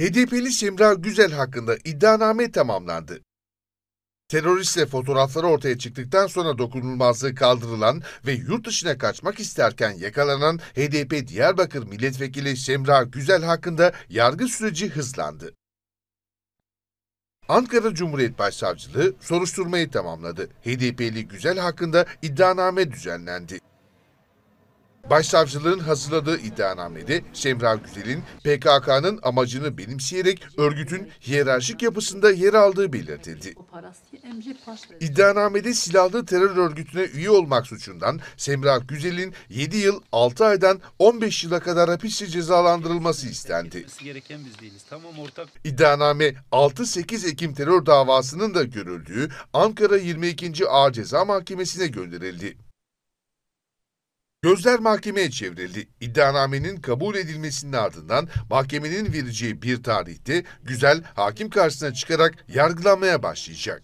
HDP'li Semra Güzel hakkında iddianame tamamlandı. Teröristle fotoğrafları ortaya çıktıktan sonra dokunulmazlığı kaldırılan ve yurt dışına kaçmak isterken yakalanan HDP Diyarbakır Milletvekili Semra Güzel hakkında yargı süreci hızlandı. Ankara Cumhuriyet Başsavcılığı soruşturmayı tamamladı. HDP'li Güzel hakkında iddianame düzenlendi. Başsavcılığın hazırladığı iddianamede Semra Güzel'in PKK'nın amacını benimseyerek örgütün hiyerarşik yapısında yer aldığı belirtildi. İddianamede silahlı terör örgütüne üye olmak suçundan Semra Güzel'in 7 yıl 6 aydan 15 yıla kadar hapisle cezalandırılması istendi. İddianame 6-8 Ekim terör davasının da görüldüğü Ankara 22. Ağır Ceza Mahkemesi'ne gönderildi. Gözler mahkemeye çevrildi. İddianamenin kabul edilmesinin ardından mahkemenin vereceği bir tarihte Güzel hakim karşısına çıkarak yargılanmaya başlayacak.